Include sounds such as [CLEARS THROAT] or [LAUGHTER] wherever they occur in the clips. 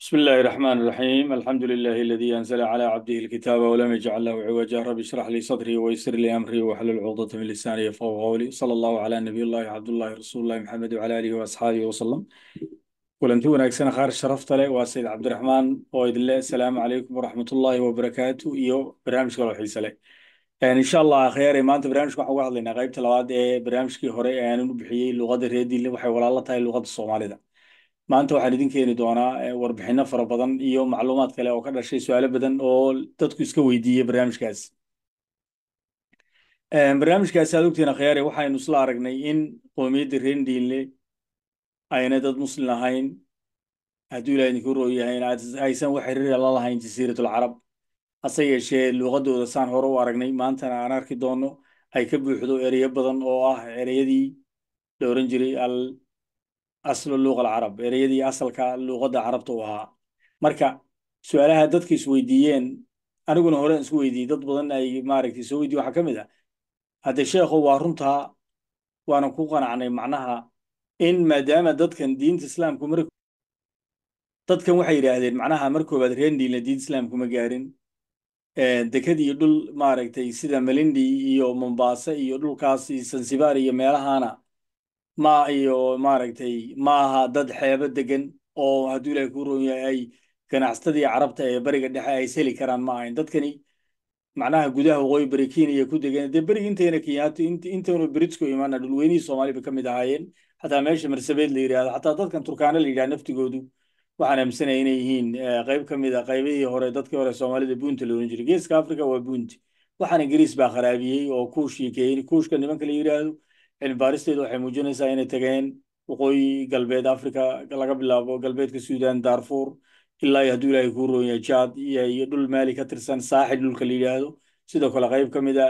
بسم الله الرحمن الرحيم الحمد لله الذي أنزل على عبده الكتاب ولم يجعل له عوجا رب اشرح لي صدري ويسر لي أمري واحلل عقدة من لساني يفقهوا قولي صلى الله على نبي الله عبد الله رسول الله محمد وعلى آله وأصحابه وسلم kulanti wanaagsan qaar sharafta leh waa sayid cabdiraxmaan oo idinle asalaamu calaykum waraxmat ullaahi wabarakaatu iyo barnaamij kaloo xiise leh insha allah akhyare maanta barnaamijka waxaan uga hadlaynaa qaybta labaad ee barnaamijkii hore ee aanan u bixiyey luqadda reediile waxay walaalo tahay luqadda soomaalida maanta waxaan idin keeni doonaa eh, warbixino fara badan iyo macluumaad kale oo ka dhashay su-aalo badan oo dadku iska weydiiyey barnaamijkaas eh, barnaamijkaasi aad ogtihiin akhyaare waxaynu isla aragnay in qowmiyadda reer ndiinle ayna dad muslim ahayn hadduu ilaah idinku rooyahayn aysan wax xiriir la lahayn jasiiratul carab hase yeeshee luuqadooda saan hore u aragnay maantana aan arki doono ay ka buuxdo ereyo badan oo ah ereyadii la oran jiray aslu luqa alcarab ereyadii asalka luuqadda carabta u ahaa marka su-aalaha dadka isweydiiyeen aniguna horen isku weydiiyey dad badan ay maaragtay soo weydiye waxaa ka mid ah haddee sheekho waa runtaa waanan ku qanacnay macnaha in maadaama dadkan diinta islaamku mar dadkan waxay yidhaahdeen macnaha mar koobaad reer diinta islaamku ma gaarin dekad iyo dhul maaragtay sida melindi iyo mombasa iyo dhulkaas iyo sansibar iyo meelahaana ma iyo maaragtay ma aha dad xeebo degan oo hadduu ilahay kuu roon yahay ganacsatadii carabta ee beriga dhexe ay seli karaan ma ahayn dadkani macnaha gudaha waqooyi beri kenya ku degeen dee berigi inteena kenyaati inteenu britku imaana dhulweynihii soomaaliya bay ka mid ahaayeen xataa meesha marsabeed la yidhahdo xataa dadkan turkaana la yidhaha naftigoodu waxaan aaminsanaya inay yihiin eh, qayb ka mid a ah qaybihii hore dadkii hore soomaalida buunta la oran jiray geeska africa waa buunti waxaan ingiriis baa kharaabiyey oo kuushii keeni kuushka nimanka la yidhaahdo cilmibaaristeedu waxay muujinaysaa inay tageen waqooyi galbeed africa laga bilaabo galbeedka suudan darfur ilaa iyo hadduu ilahay kuu roonya jad iyo dhul maali ka tirsan saaxil dhulka la yidhaahdo sidoo kale qayb ka mid a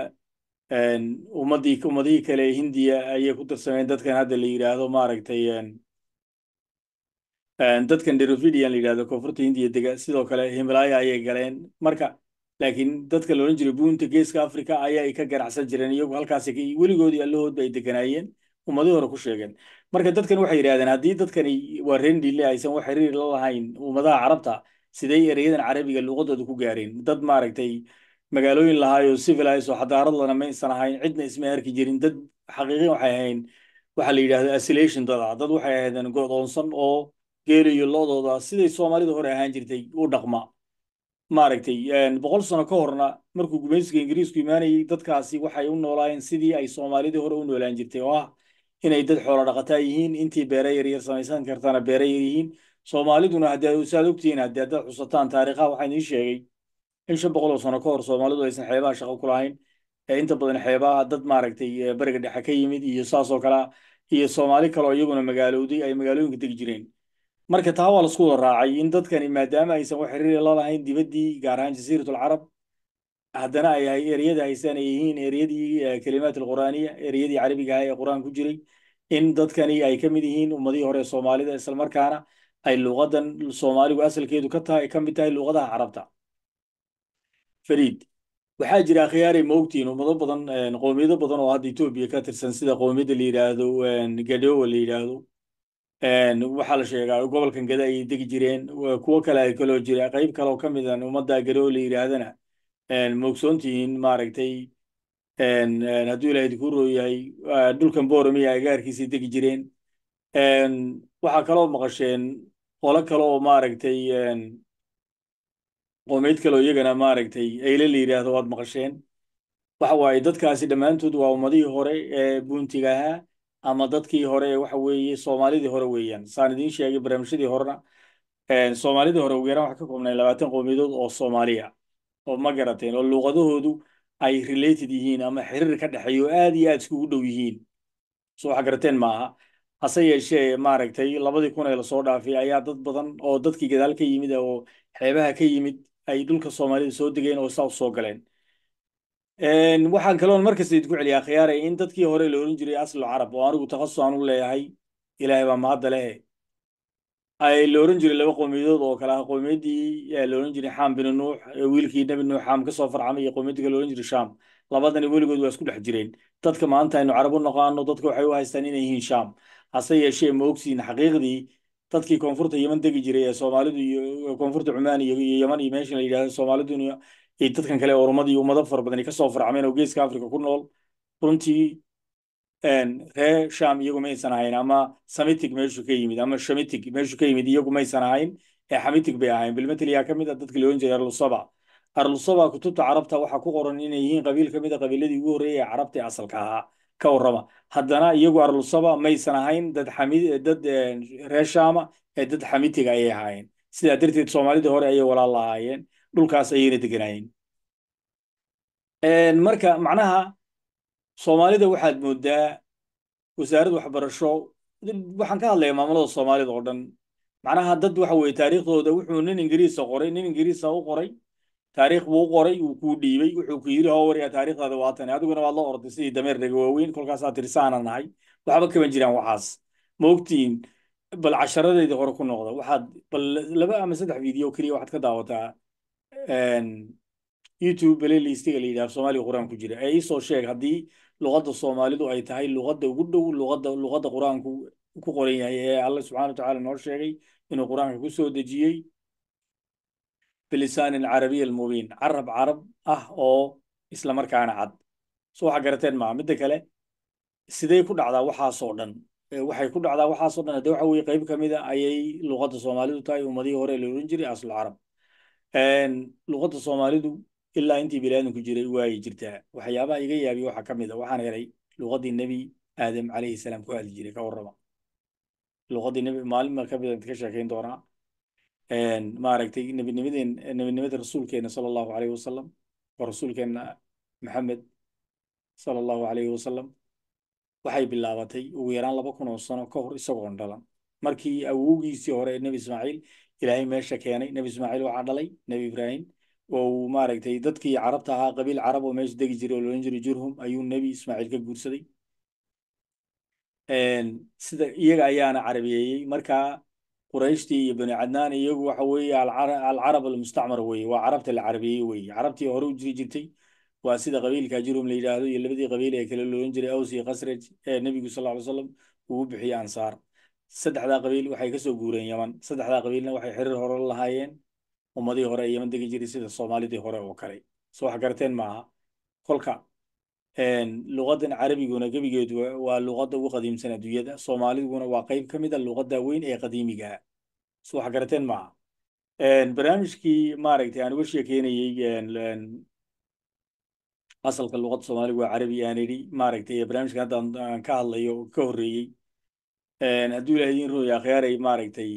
ah, ummadii ummadihii kale hindiya ayay ku tirsameen dadkan hadda la yidhaahdo maaragtay dadkan derividian la yidhahdo koonfurta hindiya dega sidoo kale himalaaya ayay galeen marka laakiin dadka la odhan jiray buunta geeska africa ayaa ay ka ganacsan jireen iyagu halkaas weligoodii allahoodba ay deganaayeen ummadii hore ku sheegeen marka dadkan waxay yidhahdeen haddii dadkani waa reendile aysan wax xiriir la lahayn ummadaha carabta siday ereyadan carabiga luuqadooda ku gaareen dad maaragtay magaalooyin lahaayoo civilis oo xadaarad lana ahayn cidna isma arki jirin dad xaqiiqin waxay ahayn waxa la yidhahdo assilation dada dad waxay ahaydeen godoonsan oo geela lo-dooda siday soomaalida hore ahaan jirtay u dhaqma maaragtay boqol sano ka horna markuu gumaysiga ingiriisku imaanayay dadkaasi waxay u noolaayeen sidii ay soomaalidii hore u noolaan jirtay oo ah inay dad xoolo dhaqataa yihiin intii beere yaryar samaysan kartana beere yar yihiin soomaaliduna haddee saad ogtihiin haddee dad xusataan taariikhaha waxaa idiin sheegay in shan boqol oo sano ka hor soomaalidu aysan xeebaha shaqo ku lahayn ee inta badan xeebaha dad maaragtay bariga dhexe ka yimid iyo saasoo kalea iyo soomaali kaleoo iyaguna magaalowday ay magaalooyinka degi jireen marka taa waa lasku raacay in dadkani maadaama aysan wax xiriir la lahayn dibaddii gaar ahaan jasiirat alcarab haddana ay ereyada haystaan ay yihiin ereyadii eh, kelimaat alqur'aaniya ereyadii carabiga ahaa ee qur'aan ku jiray in dadkani ay ka mid yihiin ummadihii hore ee soomaalida islamarkaana ay luqadan soomaaligu asalkeedu ka tahay ka mid tahay luqadaha carabta fariid waxaa jira akhyaari moogtiin ummado badan eh, qowmiyado badan oo hadda etoobiya ka tirsan sida qowmiyadda la yidhaahdo eh, gadhowa la yidhaahdo waxaa la sheegaa gobolkan gada ayay degi jireen kuwo kale kaloo jira qeyb kaleo ka midan ah ummadda gadoo la yidhaahdana moogsoontihiin maaragtay hadduu ilaah idinku rooyahay dhulkan boorami agaarkiisa degi jireen waxaa kaloo maqasheen qolo kale oo maaragtay qoomeyd kaleo iyagana maaragtay ayle la yidhaahdo waad maqasheen waxa waaye dadkaasi dhammaantood waa ummadihii hore ee buuntiga ahaa ama dadkii hore waxa weeye soomaalidii hore weeyaan saan idiin sheegay barnaamijyadii horena soomaalidii hore ugeeraan waxa ka koobnay labaatan qowmiyadood oo soomaaliya oo ma garateen oo luuqadahoodu ay related yihiin ama xiriir ka dhexeeyo aad iyo aad iskugu dhow yihiin so waxa garateen ma hase yeeshee maaragtay labadii kun ee lasoo dhaafay ayaa dad badan oo dadkii gadaal ka yimid oo xeebaha ka yimid ay dhulka soomaalida soo degeen oo saa u galeen waxaan kaloon markasayd ku celiyaa khiyaare in dadkii hore la oran jiray aslu carab oo anigu takhasus aan u leeyahay ilaahay baa mahadda lehe ay la oran jiray laba qowmiyadood oo kale ah qowmiyaddii la oran jiray xaam binu nuux wiilkii nebi nuux xaam kasoo farcamay iyo qowmiyaddii kale oran jiray shaam labadani weligood waa isku dhex jireen dadka maanta aynu carab u naqaano dadka waxay u haystaan inay yihiin shaam hase yeeshee ma xaqiiqdii dadkii koonfurta yeman degi jiray ee soomaalidu iyo koonfurta cumaan iyo yeman iyo meeshan la yidhahdo soomaaliduna iyo dadkan kale oromadii ummado fara badani kasoo farcmeen oo geeska africa ku nool runtii ree sham iyagu maysan ahayn ama samitig meeshu ka yimid ama shamitig meeshu ka yimid iyagu maysan ahayn ee xamitig bay ahayn bilmeteliyaa ka mid a ah dadka laohan jiray arlusaba kutubta carabta waxaa ku qoran inay yihiin qabiil ka mid a ah qabiiladii ugu horreeyay ee carabta ee asalka ahaa ka warrama haddana iyagu arlusaba maysan ahayn dad xamid dad ree shama ee dad xamitiga ayay ahaayeen sidaa darteed soomaalidii hore ayay walaal lahaayeen dhulkaas ayayna deganaayeen marka macnaha soomaalida waxaad moodaa wasaaradda waxbarasho waxaan ka hadlayaa maamulada soomaalida oo dhan macnaha dad waxa weye taariikhdooda wuxuu nin ingiriisa qoray nin ingiriisa u qoray taariikh buu u qoray uu kuu dhiibey wuxuu ku yidhi howariga taariikhdaada waatan adiguna waad la orday sidii dameerdhaga waaweyn kolkaasaa tiri nahay waxba kaban jiraan waxaas maogtiin bal casharadeedii hore ku noqda waxaad bal laba ama saddex video keliya waxaad ka daawataa youtube belelistiga la yidhah soomaaliga quraan ku jira ee iisoo sheeg haddii luqadda soomaalidu ay tahay luqadda ugu dhow luqadda luqadda qur-aanku ku qoran yahay ee alla subxana wa noo sheegay inuu qur-aanka ku dejiyey bilisaanin carabiya almubiin carab carab ah oo isla cad so waxaa garateen maa midda kale sidey ku dhacdaa waxaasoo dhan waxay ku dhacdaa waxaasoo dhan hadde waxa weye qeyb ka mida ah ayay luqadda soomaalidu tahay ummadihii hore la odhan jiray aslu carab luqadda soomaalidu ilaa intii biniaadamku jiray waayay jirtaa waxyaabaha iga yaabiya waxaa ka mid a ah. waxaan helay luqadii nebi aadam calayhi salaam ku hadli jiray ka warrama luqaddii nebi maalin baa ka mid ah a ka sheekeyn doonaa maaragtay nebinimadeen nebinimada rasuulkeena sala allahu alayhi wasalam oo rasuulkeena maxamed sala allahu alayhi wasalam waxay bilaabatay ugu yaraan laba kun oo sano ka hor isagoon dhalan markii awowgiisii hore nebi ismaaciil ilaahay meesha keenay nebi ismaaciil waxaa dhalay nebi ibraahim ou uu maaragtay dadkii carabta ahaa qabiil carab oo meesha degi jiray oo loodhan jiray jurhum ayuu nebi ismaaciil ka guursaday sida iyaga ayaana carabeeyey markaa qurayshtii iyo bani cadnaan iyagu waxa weeye alcarab almustacmar weye waa carabta la carabeeyey weye carabtii hore u jiri jirtay waa sida qabiilka jurhum la yidhaahdo iyo labadii qabiil ee kale loolan jiray aws khasraj ee nebigu sal ly slam uu bixiyey ansaar saddexdaa qabiil waxay kasoo guureen yaman saddexdaa qabiilna waxay xiriir hore lahaayeen ummadii hore ee yaman degi jiray sida soomaalidii hore oo kale so wax garteen maaha kolka luqadan carabiguna gebigeedu waa luqadda ugu qadiimsan adduunyada soomaaliduguna waa qayb ka mid a ah luqadda weyn ee qadiimigaa so wax garteen maaha barnaamijkii maaragtay aan uga sheekeynayey asalka luqadda soomaaliga waa carabi aan idhi maaragtay barnaamijkan hadda aan ka hadlayo ka horreeyey haduu ilahay idin rooya akhyaaray maaragtay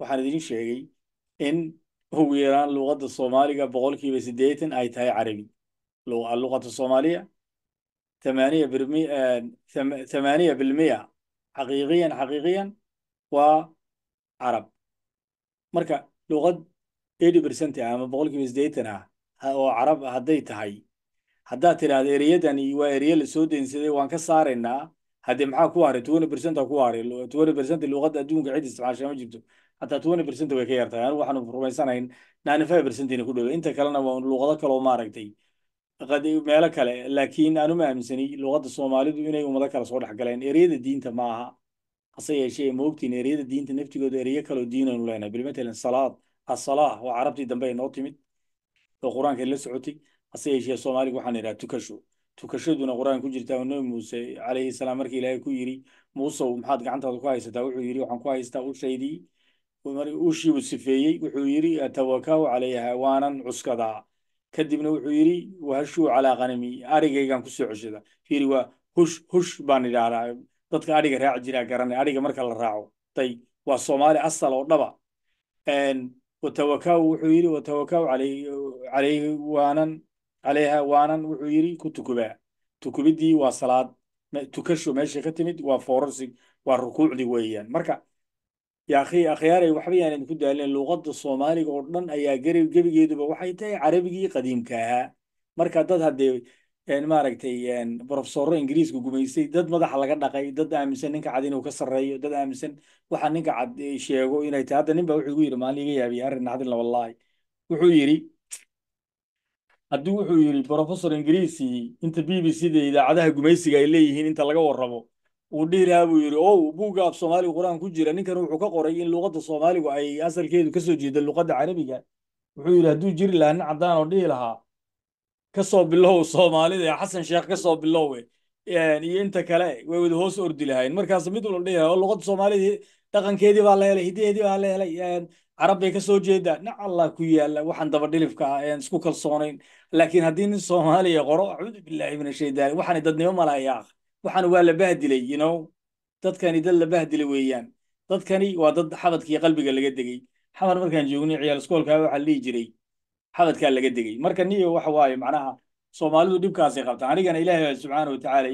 waxaan idin sheegay in ugu yaraan luqadda soomaaliga boqolkiiba sideetan ay tahay carabi luqata ah, soomaaliya bilmiya xaqiiqiyan xaqiiqiyan waa carab marka مركا لغة 80% ama boqolkiiba sideetan ah oo carab hadday tahay haddaad tidhahda ereyadani waa ereya lasoo soo deensaday waan ka saaraynaa hadde maxaa ku haray twenty percent ku haray twenty percent luqadda adduunka cid isticmaashay ma jirto hataa twenty percent way ka yartahay anigu waxaan rumaysanayn ninety five percent ku dhowe inta kalena waa luqado kaloo maaragtay meelo kale laakiin aan aaminsani luqadda soomaalidu inay ummado kale soo dhex ereyada diinta ma aha hase yeeshee ma ogtiin ereyada diinta naftigooda ereye kaloo diinaynu leenahay bil matalan salaad asalaa waa carabtii dambe ay noo timid oo qur-aanka la socotay hase yeeshee soomaaliga waxaan idhaha tukasho tukashaduna qur-aan ku jirta oo nebi muuse calayhi salaam markii ilaahay ku yiri muusow maxaad gacantaada ku haysataa wuxuu yiri waxaan ku haystaa ushaydii uushiibuu sifeeyey wuxuu yiri atawakau calayha waanan cuskadaa kadibna wuxuu yiri wahashuu calaa qanami arigaygan kusoo ceshada fiiri waa hush hush baan idhaahdaa dadka adhiga raac jiraa garanay adhiga marka la raaco tay waa soomaali asal oo dhaba watawakau wuxuu yiri watawakau calayhi waanan calayha waanan wuxuu yidhi ku tukubaa tukubiddii waa salaad tukasho meeshay ka timid waa foorarsi waa rukuucdii weeyaan marka yaakhi akhyaaray waxba yaanan ku daalin luuqadda soomaaliga oo dhan ayaa geri gebigeeduba waxay tahay carabigii qadiimka ahaa marka dad haddee maaragtay brofesorro ingiriiska gumaysay dad madaxa laga dhaqay dad aaminsan ninka cad inuu ka sarreeyo dad aaminsan waxa ninka cad sheego inay tahay hadda nin baa wuxuu igu yidhi maalin iga yaabiya arrin haddii wuxuu yidhi brofesor ingiriisi inta b b c da idaacadaha gumaysiga ay leeyihiin inta laga warramo uu dhiiraha buu yidhi ow buugga af soomaaliga qur-aan ku jira ninkan wuxuu ka qoray in luqadda soomaaligu ay asalkeedu kasoo jeeda luqadda carabiga wuxuu yidhi hadduu jiri lahaa nin caddaan dhihi lahaa ka bilow soomaalida ee xasan sheekh ka bilowe iyo inta kale way wada hoos ordi lahayn markaas mid walba dhihi lahaa oo luqadda soomaalida dhaqankeedii baa la helay hidaheedii baa la helay carab bay ka jeedaa nac ku yaalla waxaan dabadhilifka ah een isku kalsoonayn laakiin haddii nin soomaaliya qoro acuudu billahi min ashaydaani waxaani dadnimo malayaaq waxaan waa la bahdilay you know dadkani dad la bahdilay weeyaan dadkani waa dad xabadkiiyo qalbiga laga degey xamar markaan joognay ciyaal iskoolkaa ah, waxaa la dhihi jiray xabadkaa laga degey marka niyo waxa waaye macnaha soomaalidu dhibkaasay qabtaan anigana ilaahi subxaana watacaala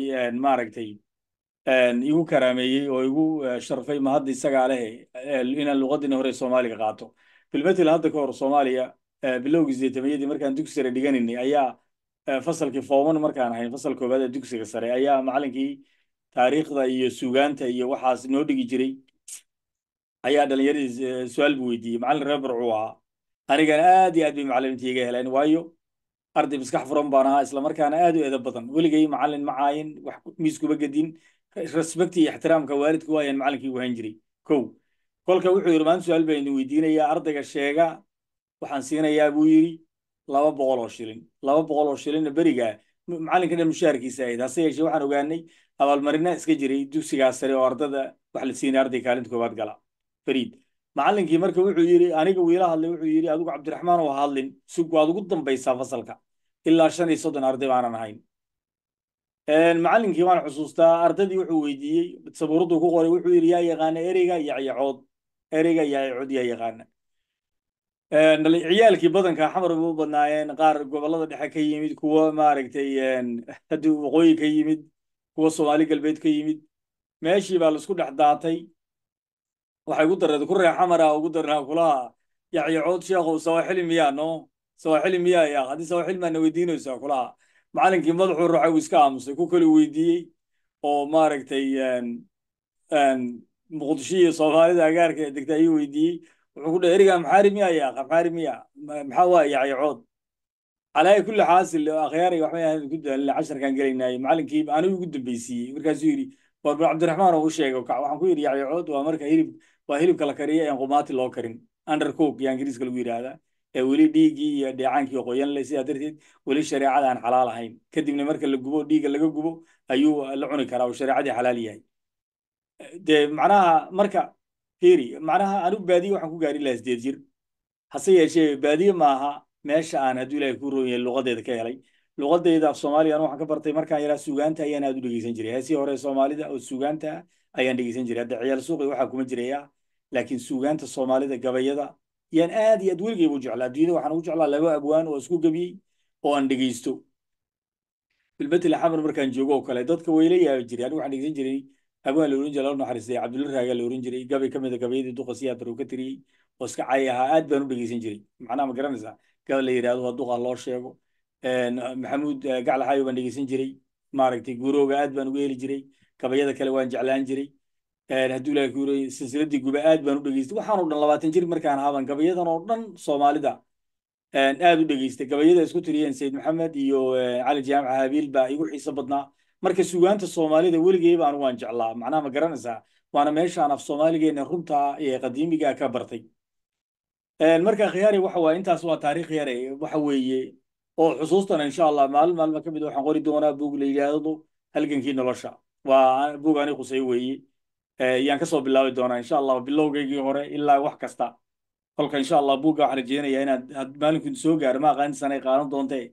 maaragtay igu karaameeyey oo igu sharfay mahadda isagaa lehe inaan luqadina hore soomaaliga qaato bilmetel hadda ka hor soomaaliya bilowgii sideetameyadii markaan dugsi sare dhigananay ayaa fasalkii fooman markaan ahayn fasal koowaad ee dugsiga sare ayaa macalinkii taariikhda iyo suugaanta iyo waxaas noo dhigi jiray ayaa dhalinyaradii su-aal buu weydiiyey macallin reer barcuu ahaa anigana aad iyo aad bay macalimiinta iga heleen waayo arday maskax furan baan ahaa islamarkaana aad u eeda badan weligay macalin ma caayin wax miis kuma gedin respecti iyo ixtiraamka waalidku waayaan macalinkii ugu hayn jiray kow kolka wuxuu yiri maalin su-aal baynu weydiinayaa ardayga sheega waxaan siinayaa buu yidhi laba boqol oo shilin laba boqol oo shilinna berigaa macallinka dhan mushaharkiisa ahayd hase yeeshee waxaan ogaanay abaalmarina iska jiray dugsigaa sare oo ardada wax la siinay arday kaalinta koowaad gala fariid macallinkii marka wuxuu yidhi aniga wiila hadlay wuxuu yidhi adigu cabdiraxmaan oo hadlin sug waad ugu dambaysaa fasalka ilaa shan iyo soddon arday baanan ahayn macallinkii waan xusuustaa ardadii wuxuu weydiiyey sabuuraddu ku qoray wuxuu yidhi yaa yaqaana ereyga yacyacod ereyga yacyacod yaa yaqaana ciyaalkii badanka xamar bay u badnaayeen qaar gobolada dhexe ka yimid kuwa maaragtay haddii waqooyi ka yimid kuwa soomaali galbeed ka yimid meeshii baa laisku dhex daatay waxay ugu darreed kuree xamara ah, ugu darnaa kulaha yacyacood sheekhow sawaaxili miyaa no sawaaxili miyaa yaa haddii sawaaxili maadna weydiinaysaa kulaha macalinkii madaxuu ruuxay uu iska aamusay ku kali weydiiyey oo maaragtay muqdisho iyo soomaalida agaarka ee degta ayuu weydiiyey wuxuu ku dhe eriga maxaari miya ya maxaa waa yacyacood calaa kulli xaasil oo akhyaariga casharkan gelaynaayo macalinkii anigu ugu dambeysiyey markaasuu yidhi war bal cabdiraxmaan oo u sheega waxaan ku yidhi yacyacood waa marka hilib waa hilibka la kariyo ee qumaati loo karin undercook yaa ingiriiska lagu yidhaahdaa ee weli dhiiggii iyo dheecaankii qoyan leh sidaa darteed weli shareecada aan xalaal ahayn kadibna marka la gubo dhiigga laga gubo ayuu la cuni karaa oo shareecadii xalaal yahay dee macnaha marka heri macnaha anu baadiye waxaan ku gaari lahaa sideed jir hase yeeshee baadiye maaha meesha aan hadduu ilahay kuu roon luqadeeda ka helay luqadeyda af soomaaligan waxaan ka bartay markaan yaraa suugaanta ayaan aad u dhegeysan jiray heesii hore soomaalida oo suugaanta ayaan dhegeysan jiray hadda ciyaal suuqi waxaa kuma jiraya laakiin suugaanta soomaalida gabayada yaan aad iyo aad weligeyba u jeclaa adduunyada waxaan ugu jeclaa laba abwaan oo isku gabiyey oo aan dhegeysto bilmatil axamar markaan joogo oo kale dadka wayla yaabi jiray anigu waxaan dhegeysan jiray hawaa la oran jira lau naxariistay cabdulla raaga la oran jiray gabay ka mida ah gabayadii duqa si aadbar ka tiriyey oo iska cay ahaa aad baan u dhegeysan jiray macnaha ma garanaysaa gaba la yidhahdo waa duqa loo sheego maxamuud eh, gaclaxaayo baan dhegeysan jiray maaragtay guurooga aad baan uga heli jiray gabayada kale waan jeclaan jiray hadduu ilahi ku silsiladii guba aad baan u dhegeystay waxaan oo dhan labaatan jir markaan ahaa baan gabayadan oo dhan soomaalida aad u dhegeystay gabayada isku tiriyeen sayid maxamed iyo eh, cali jaamaca habiil baa igu xiiso badnaa marka sugaanta soomaalida weligeyba anu waan jeclaa macnaha ma garanaysaa waana meeshaan af soomaaligeena runta ee qadiimigaa ka bartay marka khiyaari waxa waaye intaas waa taariikh yare waxa weeye oo xusuustana insha allah maalin maalma ka mid ah, waxaan qori doonaa bug la yidhaahdo halgankii nolosha waa bug ani khusey weeye yaan kasoo bilaabi doonaa insha allah bilowgaygii hore ilaa wax kasta kolka insha allah bugga waxaan rajeynayaa inaad maalinkuun soo gaaro ma aqaanin sanay qaadan doontee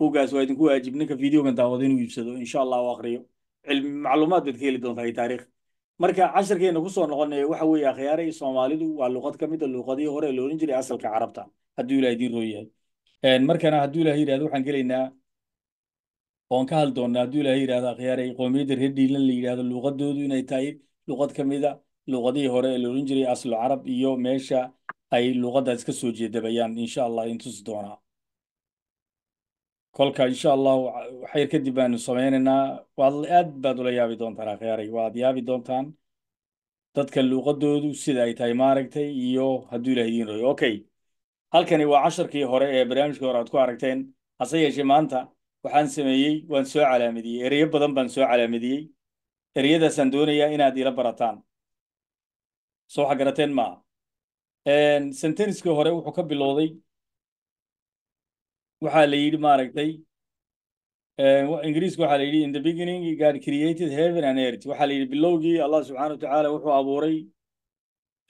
bugaas waa idinku waajib ninka videogan daawado inuu iibsado insha allah u akriyo cilmi macluumaad baad ka heli doontaa taariikh marka casharkeena kusoo noqonaya waxa weeye akhyaaray soomaalidu waa luqad ka mid ah luuqadihii hore la odhan jiray asalka carabta hadduu ilaah idiin roon yahay markana hadduu ilaah yidhahdo waxaan gelaynaa oon ka hadli doonnaa hadduu ilaah yidhahdo akhyaaray qoomiyadda reer dhiilan la yidhahdo luuqadoodu inay tahay luuqad ka mid ah luuqadihii hore ee la jiray aslu carab iyo meesha ay luuqadaas ka soo jeedabayaan insha allah intusi doonaa kolka insha allahu xayr kadib baanu samaynaynaa waad aad baad ula yaabi doontaan akhyaaray waad yaabi doontaan dadka luuqadoodu sida ay tahay maaragtay iyo hadduu ilah idiin royo okay halkani waa casharkii hore ee barnaamijkii hore aad ku aragteen hase yeeshee maanta waxaan sameeyey waan soo calaamadiyey ereyo badan baan soo calaamadiyey ereyadaasaan doonayaa inaad ila barataan soo xagarateen maaha senteniskii hore wuxuu ka bilowday waxaa la yidhi maaragtay eh, ingiriisku waxaa la yidhi in the beginning god created heaven and earth waxaa la yidhi bilowgii allah subxaana wa tacaala wuxuu abuuray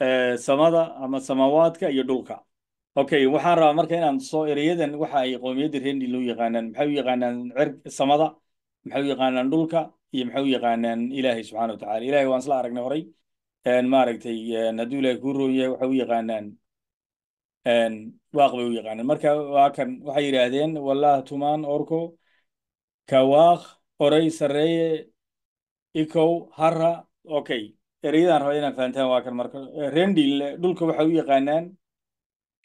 eh, samada ama samawaadka iyo dhulka okay waxaan rabaa marka inaan soo ereyadan waxa ay qowmiyadda rendi loo yaqaanaan maxay u yaqaanaan cer samada maxay u yaqaanaan dhulka iyo maxay u yaqaanaan ilaahay subxaana wa tacala ilahay waan isla aragnay horay maaragtay hadduu ilahay kuu roon waxay u yaqaanaan waaq bay u yaqaaneen marka waa kan waxay yidhaahdeen wallaah tumaan orko kawaaq oray sarreeye ikow hara okay ereyadaan raba inaan fahantaan waa kan marka eh, rendil dhulka waxay u yaqaanaan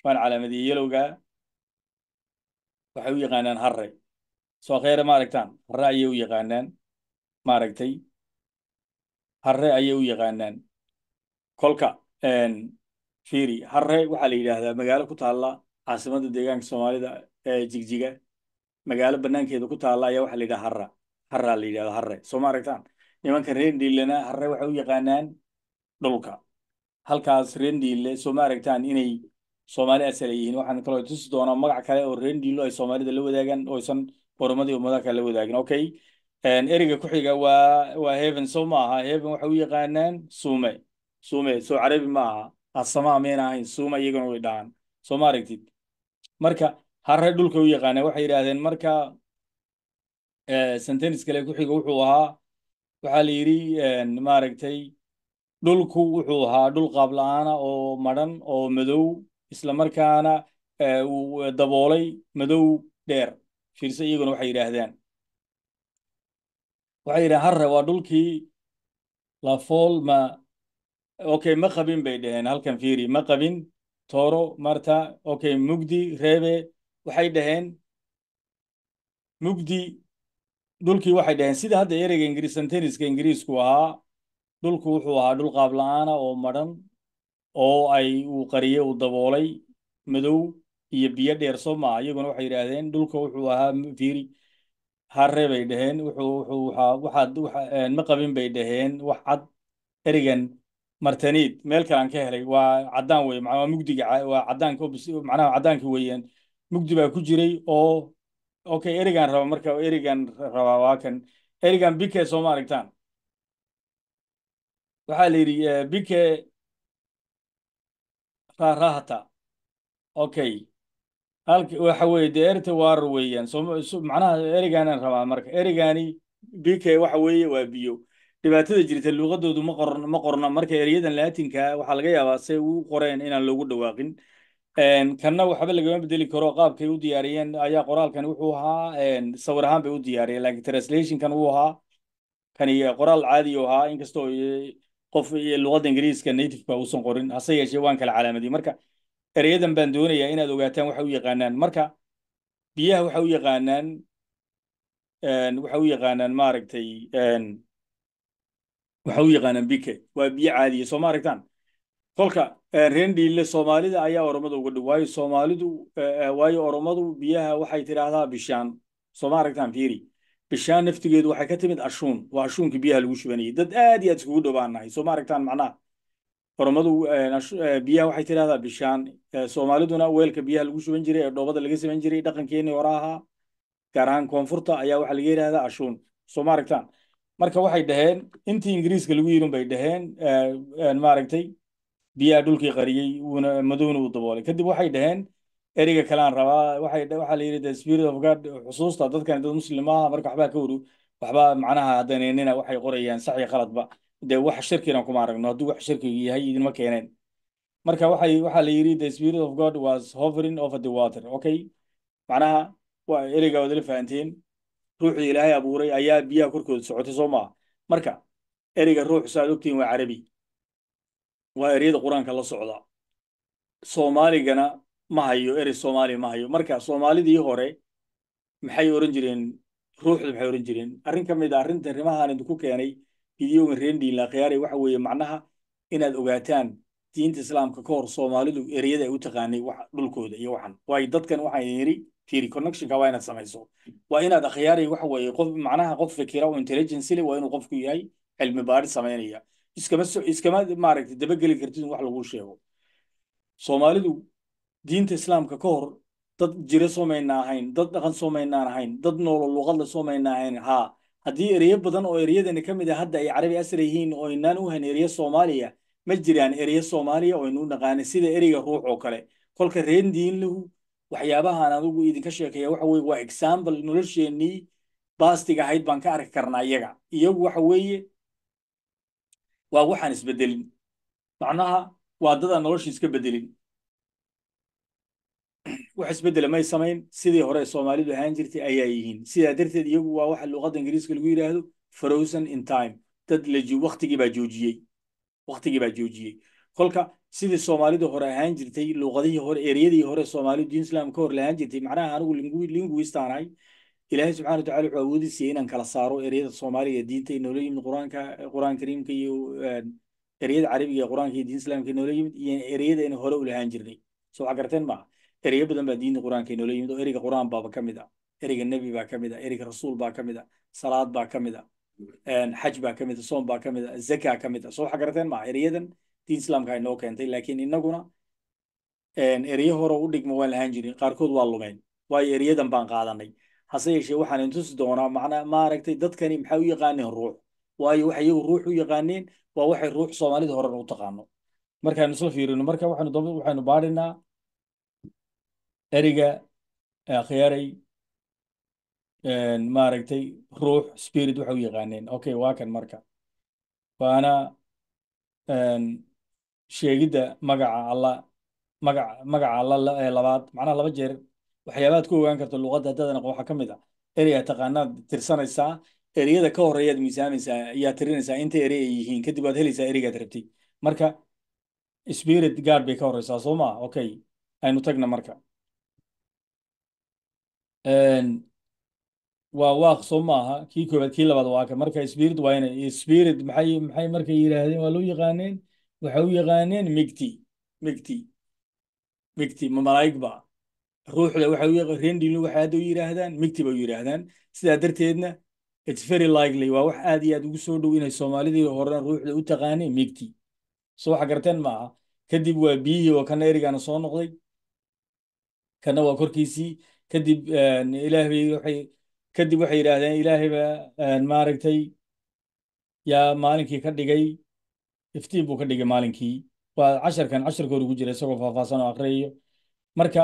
waan calaamadiyey yelowga waxay u yaqaanaan harre soo kheere ma aragtaan harre ayay u yaqaanaan maaragtay harre ayay u yaqaanaan kolka fiiri harre waxaa la yidhaahdaa magaalo ku taalla caasimada deegaanka soomaalida ee jigjiga magaalo banaankeeda ku taalla ayaa waxaa la yidhaha harra harraa la yidhahdo harre soo ma aragtaan nimanka reer dhiilena harre waxay u yaqaanaan dhulka halkaas reer dhiile soo ma aragtaan inay soomaali asal yihiin waxaan kaloo tusi doonaa magac kale oo reer dhiilo ay soomaalida la wadaagaan oo aysan oromadii kale la wadaagin okay ereyga ku xiga waa waa heaven soo maaha heaven waxay u yaqaanaan suume suume soo carabi maaha asama amayn ahayn suuma iyaguna way dhahaan soo ma aragtid marka harre dhulka u yaqaana waxay yidhaahdeen marka eh, sentenis kale ku xiga wuxuu ahaa waxaa la yidhi maaragtay dhulku wuxuu ahaa dhul qaab aana oo madhan oo madow isla markaana eh, uu daboolay madow dheer fiirse iyaguna waxay yidhaahdaan waxay yidhahan harre waa dhulkii lafoolma okay ma qabin bay dhaheen halkan fiiri ma qabin toro marta okay mugdi reebe waxay dhaheen mugdi dhulkii waxay dhaheen sida hadda ereyga ingiriis senteniska ingiriisku ahaa dhulku wuxuu ahaa dhul qaab la-aana oo madran oo ay uu qariye uu daboolay madow iyo biyo dheer soo maaha iyaguna waxay yidhaahdeen dhulka wuxuu ahaa fiiri harre bay dhaheen wuxuu wuxuu waxaa waxaa eh, ma qabin bay dhaheen wax cad erigan martaniid meel kale ka helay waa cadaan wey maa mugdiga waa cadaanka cadaanka weeyaan mugdi baa ku jiray oo okay erigan raba marka erigan rabaa waa kan erigan bike sooma aragtaan waxaa la yidhi eh, bike raarahata okay halk waxa weeye dee erte weeyaan sooma macnaha rabaa marka erigani bike waxa weeye waa biyo dhibaatada jirta luuqadoodu ma qoran qorna marka eryadan laatinka waxaa laga yaabaa say u qoreen inaan loogu dhawaaqin kanna waxba lagama bedeli karo qaabkay u diyaariyeen ayaa qoraalkan wuxuu ahaa sawir ahaan bay u diyaariyeen laakiin translationkan wuu ahaa kani qoraal caadi u ahaa inkastoo qof luuqadda ingiriiska native uusan qorin hase yeeshee waan kala calaamadiye marka eryadan baan doonayaa inaad ogaataan waxa u yaqaanaan marka biyaha waxa u yaqaanaan waxa u yaqaanaan maaragtay waxa u yaqaanaan bike waa biyo caadiya soo ma aragtaan kolka eh, reendhiille soomaalida ayaa oromada uga dhow waayo soomaalidu eh, eh, waayo oromadu biyaha waxay tidhaahdaa bishaan soo ma aragtaan fiiri bishaan naftigeedu waxay ka timid ashuun waa ashuunka biyaha lagu shubanayay dad aad iyo aad iskugu dhowaanahay soo ma aragtaan macnaha oromadu biyaha waxay tidhahdaa bishaan soomaaliduna weelka biyaha lagu shuban jiray ee dhoobada laga samayn jiray dhaqankeenii hore ahaa gaar ahaan koonfurta ayaa waxaa laga yidhahdaa ashuun soo ma aragtaan marka waxay dhaheen intii ingiriiska lagu yiri bay dhaheen eh, eh, maaragtay biyaha dhulkii qariyey wuuna madowna uu daboolay kadib waxay dhaheen ereyga kalaan rabaa waxaa la yidhi the spirit of god xusuusta dadkan dad muslim maaha marka waxbaa ka wadu waxbaa macnaha hadaneenina ah waxay qorayaan sax iyo dee wax shirkina kuma aragno hadduu wax shirkigu yahay idinma keeneen marka waxay waxaa la yidhi the spirit of god was hovering over the water okay macnaha ereyga waad ila fahanteen ruuxii ilaahay abuuray ayaa biyaha korkooda socotay soo maaha marka ereyga ruux saad ogtihin waa carabi waa ereyada qur-aanka la socda soomaaligana ma hayo erey soomaaliya ma hayo marka soomaalidii hore maxay oran jireen ruuxda maxay oran jireen arrin ka mid a ah arrinta rimahaan idinku keenay fideoga rendiinla khiyaare waxa weeye macnaha inaad ogaataan diinta islaamka ka hor soomaalidu ereyada ay u taqaanay dhulkooda iyo waxan waayo dadkan waxaan yidhi tiri connectionka waa inaad samayso waa inaad akhyaari waxa weeye qof macnaha qof fikira oo intelligence waa inuu qofku yahay cilmi baadhis samaynaya iskama iskama maaragtay dabageli kartid in wax lagu sheego soomaalidu diinta islaamka ka hor dad jira soomayna ahayn dad dhaqan soomaynaan ahayn dad noolo luqadle soomayna ahayn haa haddii ereyo badan oo ereyadani ka mid a ah hadda ay carabi asal yihiin oo aynaan u hayn ereyo soomaaliya ma jiraan ereyo soomaaliya oo aynu u naqaanin sida ereyga ruux oo kale kolka reen waxyaabahaan adugu idinka sheekeeya waxa weye waa example nolosheenii baastig ahayd baan ka arki karnaa iyaga iyagu waxa weeye waa waxaan isbedelin macnaha waa dadaan nolosha iska bedelin wax isbedela may samayn sidii hore soomaalidu ahaan jirtay ayaa yihiin sidaa darteed iyagu waa waxa luuqadda ingiriiska lagu yidhaahdo frozen in time dad laji waktigii baa joojiyey waktigii baa joojiyey kolka sidii soomaalidu hore ahaan jirtay luuqadihii hore ereyadii hore soomaalidu diin islaam ka hor lahaan jirtay macnaha anigu linguist ilaahay subxana watacala wuxuu awoodi siiyey inaan kala saaro ereyada soomaaliga diinta ee noola yimid quraanka quraan kariimka iyo ereyada carabiga ee quraanka iyo diin islaamka noola yimid iyo ereyada in hore u lahaan jirnay soo waxaa garteen maaha ereyo badan baa diinta quraanka ee noola yimid oo ereyga quraan baaba ka mid ah ereyga nebi baa ka mid ah ereyga rasuul baa ka mid ah salaad baa ka mid ah xaj baa ka mid ah soom baa ka mid ah zakaa ka mid ah soo waxaa garteen maaha ereyadan diinislaamka aynoo keentay lakiin inaguna erye hore u dhigma waan lahaan jirin qaarkood waa lumeen waayo eryadan baan qaadanay hase yeeshee waxaan tusi doonaa mana maaragtay dadkani maxay u yaqaaneen ruux waayo waxay iyagu ruux u yaqaaneen waa waxay ruux soomaalida horena u taqaano markaanu isla fiirino marka waxaanu damba waxaanu baadhinaa eriga khiyaray maaragtay ruux spirit waxay u yaqaaneen okay waa kan marka waana sheegidda magaca alla magaca magaca alla ee labaad macnaha laba jeer waxyaabaad ku ogaan karta luqadda haddaad naqon waxaa ka mid ah ereya taqaanaad tirsanaysaa ereyada ka horreeyaad miisaamaysaa ayaa tirinaysaa inta ere ay yihiin kadib waad helaysaa ereygaad rabtay marka spirit gaard bay ka horreysaa soo okay aynu tagna marka waa waaq soo maaha kii koobaad kii labaad waaka marka spirit waa inay spirit maxay maxay markay yidhaahdeen waa loo yaqaaneen waxay u yaqaaneen migti migti migti ma ba ruuxda waxa rendil u yidhaahdaan migti bay u yidhaahdaan sidaa darteedna it's very likely waa wax aad iyo aad ugu soo dhow inay soomaalidii horena ruuxda u taqaaneen migti so waxa garteen maaha kadib waa biyihii oo kana erigana soo noqday kana waa korkiisii kadib eh, ilaahbay kadib waxay yidhaahdeen ilaahay ba eh, maaragtay yaa maalinkii ka dhigay iftiin buu ka dhigay maalinkii waa casharkan casharkooda ugu jira isagoo faahfaahsan oo akhriyayo marka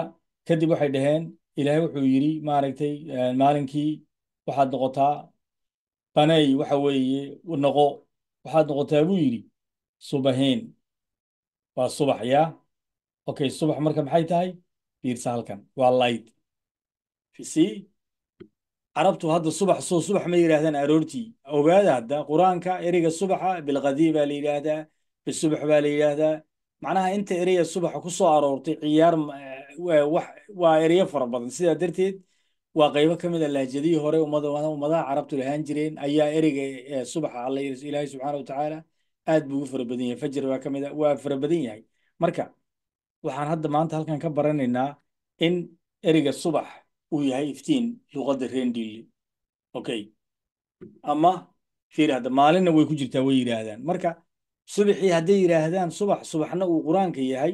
kadib waxay dhaheen ilaahay wuxuu yidhi maaragtay eh, maalinkii waxaad noqotaa banay waxa weeye noqo waxaad noqotaa buu yidhi subahiin waa subax yaa okay subax marka maxay tahay fiirsa halkan waa light carabtu hadda subax soo subax ma yidhaahdaan aroortii ogaada hadda qur-aanka ereyga subaxa bilkadii baa la yidhaahdaa bisubax baa la yidhaahdaa macnaha inta ereya subaxa ku soo aroortay ciyaar waa ereyo fara badan sidaa darteed waa qaybo ka mid a lahjadihii hore ummadaha carabtu lahaan jireen ayaa ereyga subaxa alla ilaahay subxaana watacaala aad buu ugu fara badan yahay fajar baa ka a waa fara badan yahay marka waxaan hadda maanta halkan ka baranaynaa in ereyga subax uu yahay iftiin luqadda rendili okay ama fiir hadda maalinna way ku jirtaa way yidhaahdaan marka subaxii hadday yidhaahdaan subax subaxna uu qur-aanka yahay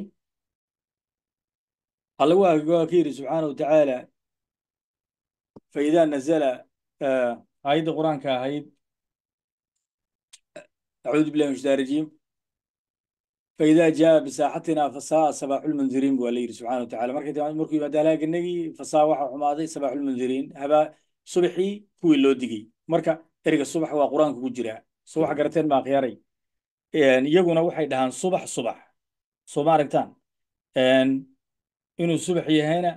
alla waa ka yidhi subxaana wa tacaala faidaa nazala aayadda qur-aanka ahayd acuudu billahi min shaitaan rajiim faidaa jaaa bisaaxatina fasaa sabaaxulmundiriin bu ala yidhi subxana wa tacala markay markuu yimaado fasaa waxa xumaaday sabaaxulmundiriin habaa subaxii kuwii loo digey marka ereyga subax waa qur-aanka ku jiraa subax garteen maa khiyaaray iyaguna waxay dhahaan subax subax soo ma aragtaan inuu subax yahayna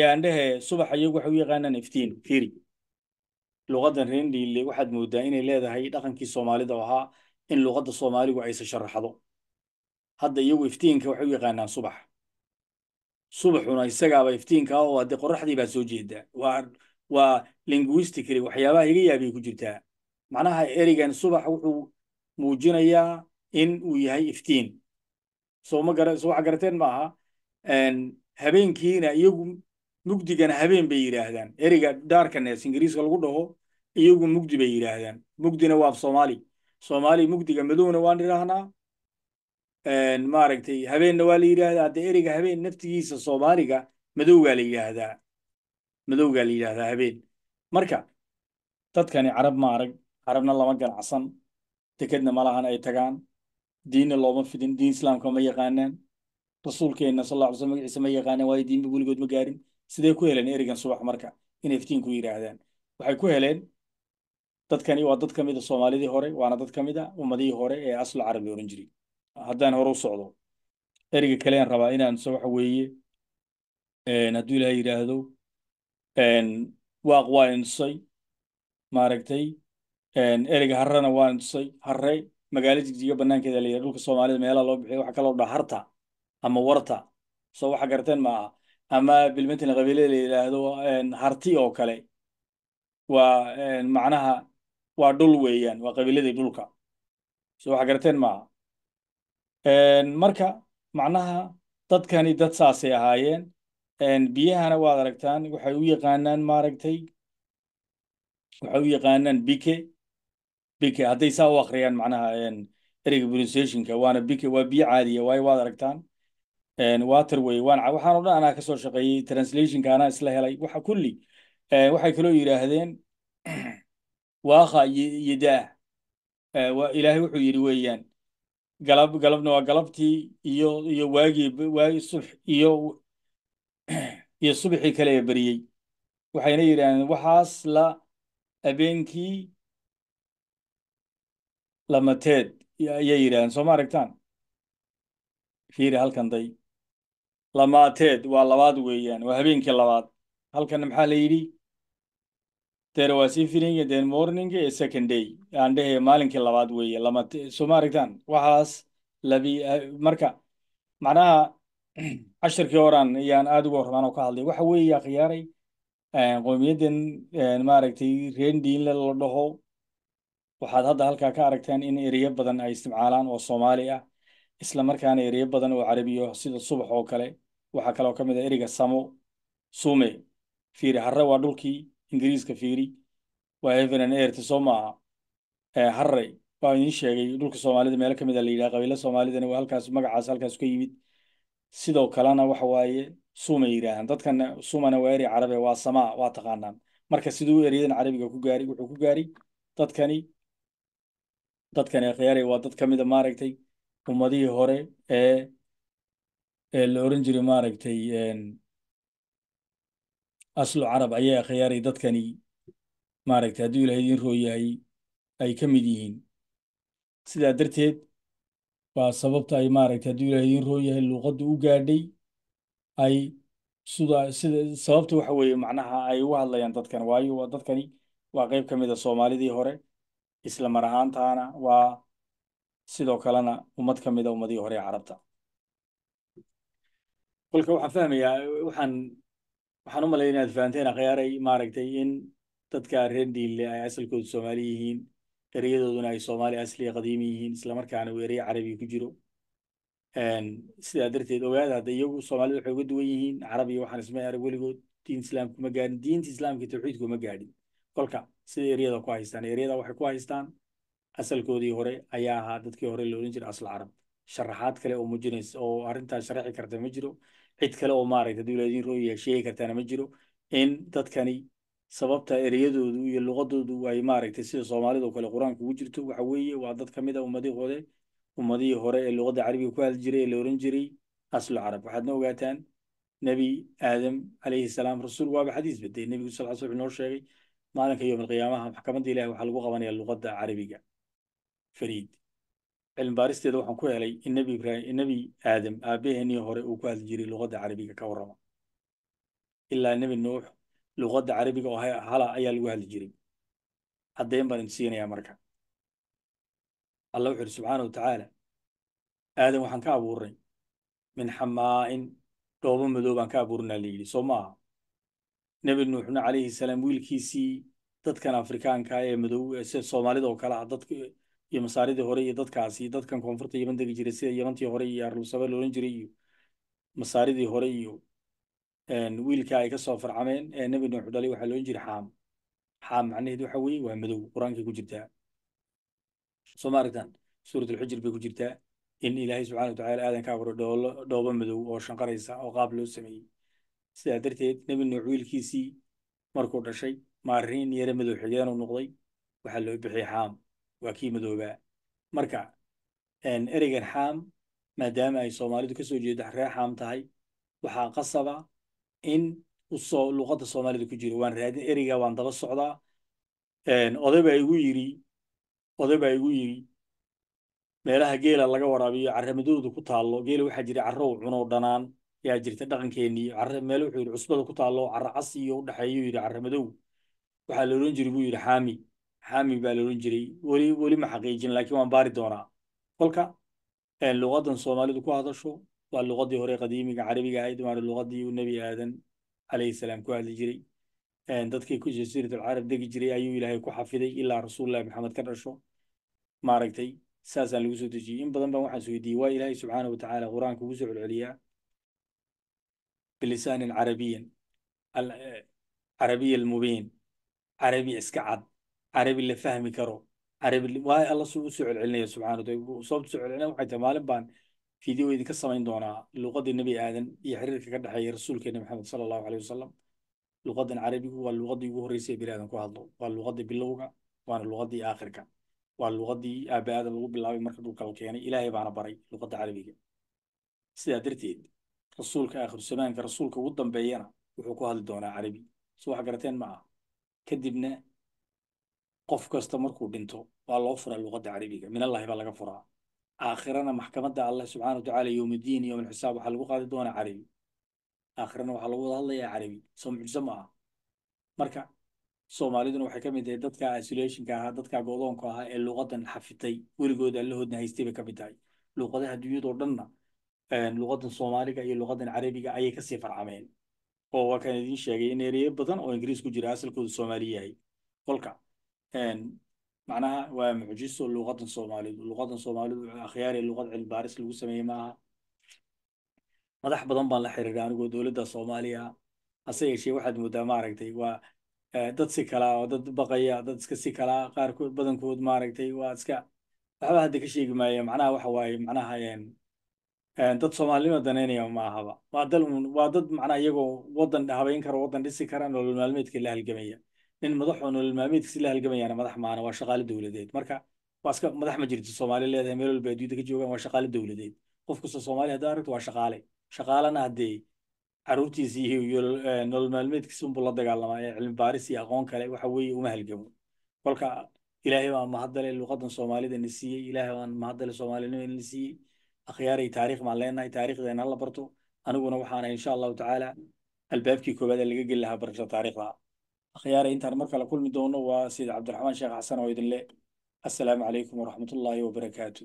yaandhehe subax iyagu waxay u yaqaanaan iftiin firi luqaddan reendhiille waxaad moodaa inay leedahay dhaqankii soomaalida ahaa in luqadda soomaaligu aysa sharaxdo hadda iyagu iftiinka waxay u yaqaanaan subax subaxuna isagaaba iftiinka oo adee qoraxdii baa soo jeeda waa waa linguistically waxyaabaha iga yaabiyay ku jirtaa macnaha ereygan subax wuxuu muujinayaa in uu yahay iftiin soo ma gara soo garateen ma habeenkiina iyagu mugdigana habeen bay yidhaahdaan eriga darkanes ingiriiska lagu dhaho iyagu mugdi bay yidhaahdaan mugdina waa af soomaali mugdiga madowna waan idhaahnaa maaragtay habeenna waa la yidhaahdaa hadde ereyga habeen naftigiisa soomaaliga madowgaa la yidhaahdaa madowgaa la yidhaahdaa habeen marka dadkani carab ma arag carabna lama ganacsan dekedna malahan ay tagaan diinna looma fidin diin islaamka ma yaqaanaan rasuulkeenna sal alla cl magaciisa ma yaqaanaan waayo diinba weligood ma gaarin sidee ku heleen ereygan subax marka inay iftiinku yidhaahdaan waxay ku heleen dadkani waa dad ka mida soomaalidii hore waana dad ka mid a ummadihii hore ee aslu carabi oran ohan jiray haddaan hore u socdo eriga kalean rabaa inaan se waxa weeye hadduu ilaha yidhaahdo waaq waa indhisay maaragtay ereyga harrena waa indhisay harre magaalo jigjiga banaankeeda la yidhaha dhulka soomaalida meelaha loo bixiya waxa kaloo dha harta ama warta soo waxa garteen ma aha ama bilmatan qabiilada la yidhaahdo harti oo kale waa macnaha waa dhul weeyaan waa qabiiladii dhulka soo waxa garteen ma aha marka macnaha dadkani dad saasay ahaayeen biyahana waad aragtaan waxay u yaqaanaan maaragtay waxay u yaqaanaan bike bike hadday saa u akhriyaan macnaha ereyga pronunciationka waana bike waa biyo caadiya waayo waad aragtaan water way waxaan oo dhan anaa kasoo shaqeeyey translationka anaa isla helay waxa kulli waxay kaloo yidhaahdeen [CLEARS THROAT] waaqa iyo iyodaah ilaahay wuxuu yidhi weeyaan galab galabna waa galabtii iyo iyo waagii waagii subx iyo iyo subaxii kale ee beriyey waxayna yidhaahdeen waxaas la abeenkii lamateed ayay yidhahdeen soo ma aragtaan fiiri halkan day lamaateed waa labaad weeyaan waa habeenkii labaad halkana maxaa la yidhi dere waa sii filinga second day aan eh, maalinkii labaad weeye lama eh, soo ma aragtaan waxaas labi eh, marka macnaha cashirkii [CLEARS THROAT] horan ayaan aada uga hormaan oo ka hadlay waxa weeye akhiyaaray qowmiyaddan maaragtay reen la dhaho waxaad hadda halkaa ka aragtaan in erye badan ay isticmaalaan oo soomaali ah isla markaana ereyo badan oo carabiyo ah, sida subax oo kale waxaa kaloo ka mid ah ereyga samo sume fiiri harre waa dhulkii ingiriiska fiiri waa hevenan ert soo maaha harray waa idiin sheegay dhulka soomaalida meelo ka mid ah a qabiilo soomaalidana waa halkaas magacaas halkaas ka yimid sidoo kalena waxa waaye suumay yidhaahaan dadkana suumana waa eri carabe waa samaa waa taqaanaan marka siduu eryadan carabiga ku gaari wuxuu ku gaari dadkani dadkani khiyaari waa dad kamida mida ah maaragtay ummadihii hore ee ee la oran jiray maaragtay aslu carab ayaa khiyaaray dadkani maaragta hadduu ilahay idiin rooyahay ay ka mid yihiin sidaa darteed waa sababta ay maaragta hadduu ilahay idiin rooyahay luuqaddu u gaadhay ay sida sababta waxa weeye macnaha ay uga hadlayaan dadkan waayo dadkani waa qeyb ka mid a ah soomaalidii hore isla mar ahaantaana waa sidoo kalena ummad ka mid a ah ummadihii hore ee carabta kolka waxaan fahmayaa waxaan waxaan u malaya inaad fahanteen akhyaarey maaragtay in dadka reer diille ay asalkoodu soomaali yihiin erayadooduna ay soomaali asli qadiimi yihiin islamarkaana uu erey carabi ku jiro sidaa darteed ogaada hadda iyagu soomaalida waxay uga duwan yihiin carabiya waxaan isma arag weligood diin islaamka ma gaadhin diinta islaamka tawxiidku ma gaadhin kolka sida eryada ku haystaan eryada waxay ku haystaan asalkoodii hore ayaa ahaa dadkii hore loolan jira asal carab sharaxaad kale oo muujinaysa oo arrintaa sharaxi karta ma jiro cid kale oo maaragta haduu ila sheegi kartaana ma jiro in dadkani sababta ereyadoodu iyo luqadoodu ay maaragtay sida soomaalido kale qur-aanka ugu jirto waxa weeye waa dad ka a ah ummadihii hore ummadihii hore ee luqadda carabiga ku hadli jiray ee la oran jiray aslu carab waxaadna ogaataan nebi aadam calayhi salaam rasuul waaba xadiis badee nebigu sal sl inoo sheegay maalinka yowm maxkamadda ilahi waxaa lagu qabanaya luqadda carabiga fariid cilmi baaristeeda waxaan ku helay in nebi ibraahim nebi aadam aabbaheennii hore uu ku hadli jiray luqadda carabiga ka warrama ilaa nebi nuux luqadda carabiga oo hala ayaa lagu hadli jiray caddeyn baan idin siinayaa marka allah wuxuu yidhi subxaana watacaala aadam waxaan ka abuurnay min xamaa'in dhoobo madow baan ka abuurnaa la yidhi soo maaha nebi nuuxna calayhi salaam wiilkiisii dadkan afrikaanka ee madow soomaalida oo kale ah dadka iyo masaaridii hore iyo dadkaasi dadkan koonfurta yeman degi jiray sida yemantii hore iyo arlusaba loolan jiray iyo masaaridii hore iyo wiilka ay kasoo farcameen ee nebi nuux dhalay waxaa loolan jiray xaam xaam macnaheed waxa weeye waa madow qur-aankay ku jirtaa soo ma aragtaan suurat bay ku jirtaa in ilaahay subxana wa tacala aadan ka aburo dhoolo dhoobo madow oo shanqaraysa oo qaab loo sameeyey sidaa darteed nebi nuux wiilkiisii markuu dhashay maariin yare madow xigeenuu noqday waxaa loo bixiyey xaam waa kii madooba marka ereygan xaam maadaama ay soomaalidu kasoo jeedo reer xaam tahay waxaa qasaba in luqada soomaalida ku jiro waan raadin ereyga waan daba socdaa odayba igu yiri odaybaa igu yiri meelaha geela laga waraabiyo caramadoodu ku taallo geela waxaa jira carrow cuno dhanaan yaa jirta dhaqankeennii meel wuxuu yiri cusbada ku taallo carro cas iyo udhaxeeyo yiri caramadow waxaa la odhan jira buu yiri xaami xaami baa laohan jiray weli weli ma xaqiijin lakiin waan baari doonaa kolka luqadan soomaalidu ku hadasho waa luqadii hore qadiimiga carabiga ahayd waana luqadii uu nebi aadan calayhi salaam ku hadli jiray dadkii ku jasiiratulcarab degi jiray ayuu ilaahay ku xafiday ilaa rasuulillahi maxamed ka dhasho maaragtay saasaan lagu soo dejiyey in badan baan waxaan is waa ilaahay subxaana wa tacaala qur-aanka ugu soo celceliyaa bilisaanin carabiyin carabiya almubiin carabi iska cad carabi la fahmi karo carabi waayo alla suu u soo celcelinaya subxaana wataala sababta soo celcelina waxay tahay maalin baan video idinka samayn doonaa luqadda nebi aadan iyo xiriirka ka dhexeeya rasuulkeena maxamed sala allahu aleyh wasalam luqadan carabigu waa luqaddii ugu horreysay bini aadan ku hadlo waa luqaddii bilowga waana luqaddii aakhirka waa luqaddii aabbe aadam lagu bilaabay marka dhulka la keenay ilaahay baana baray luqadda carabiga sidaa darteed rasuulka aakhirusamaanka rasuulka ugu dambeeyana wuxuu ku hadli doonaa carabi soo garateen ma ah kadibna qof kasta markuu dhinto waa loo furaa luqadda carabiga min allahi baa laga furaa aakhirana maxkamadda allah subxana watacaala yowmiddiin yowm alxisaab waxaa lagu qaadi doonaa carabi aakhirana waxaa lagu wada hadlayaa carabi soo mucjiso ma aha marka soomaaliduna waxay ka mid tahay dadka isolationka ahaa dadka godoonka ahaa ee luqadan xafitay weligood aan haystay bay ka mid tahay luqadaha dunyadoo dhanna luqadan soomaaliga iyo luqadan carabiga ayay kasii farcameen oo waa kaan idiin sheegay in ereyo badan oo ingiriis ku jira asalkoodu soomaali yahay kolka macnaha waa mucjiso luqadan soomaaliyeed luqadan soomaaliyeed akhyaari luqad cilbaaris lagu sameeyey maaha madax badan baan la xiriiray anigoo dowladda soomaaliya hase yeeshee waxaad moodaa maaragtay waa dad si kalaa oo dad baqaya dad iska si kalaa qaarkood badankood maaragtay waa iska waxba hadda ka sheegi maaya macnaha waxa waaye macnaha dad soomaalinimo danaynaya maahaba waa dal waa dad macnaha iyagoo wadan habayn kara wadan dhisi kara nolol maalmeedka la halgamaya nin madaxoo nololmaameedka si la halgamayana madax maana waa shaqaale dowladeed marka waa iska madax ma jirto soomaali leedahay meel walba adduunyada ka joogaan waa shaqaale dowladeed qof kastoo soomaali haddaa aragto waa shaqaale shaqaalana haddee caruurtiisa iyo nolol maalmeedkiisa unbuu la dagaalamaa ee cilmi baaris iyo aqoon kale waxa weeye uma halgamo kolka ilaahay baa mahaddale luqadan soomaalida na siiyey ilaahay baan mahaddale soomaalinimada na siiyey akhyaaray taariikh baan leenahay taariikhdeena la barto aniguna waxaana insha allahu tacaala albaabkii koowaad laga geli lahaa barasho taariikhda akhyaara intaan mar kale kulmi doono waa sida cabdiraxmaan sheekh xasan oo le assalaamu calaykum waraxmatullaahi wabarakaatu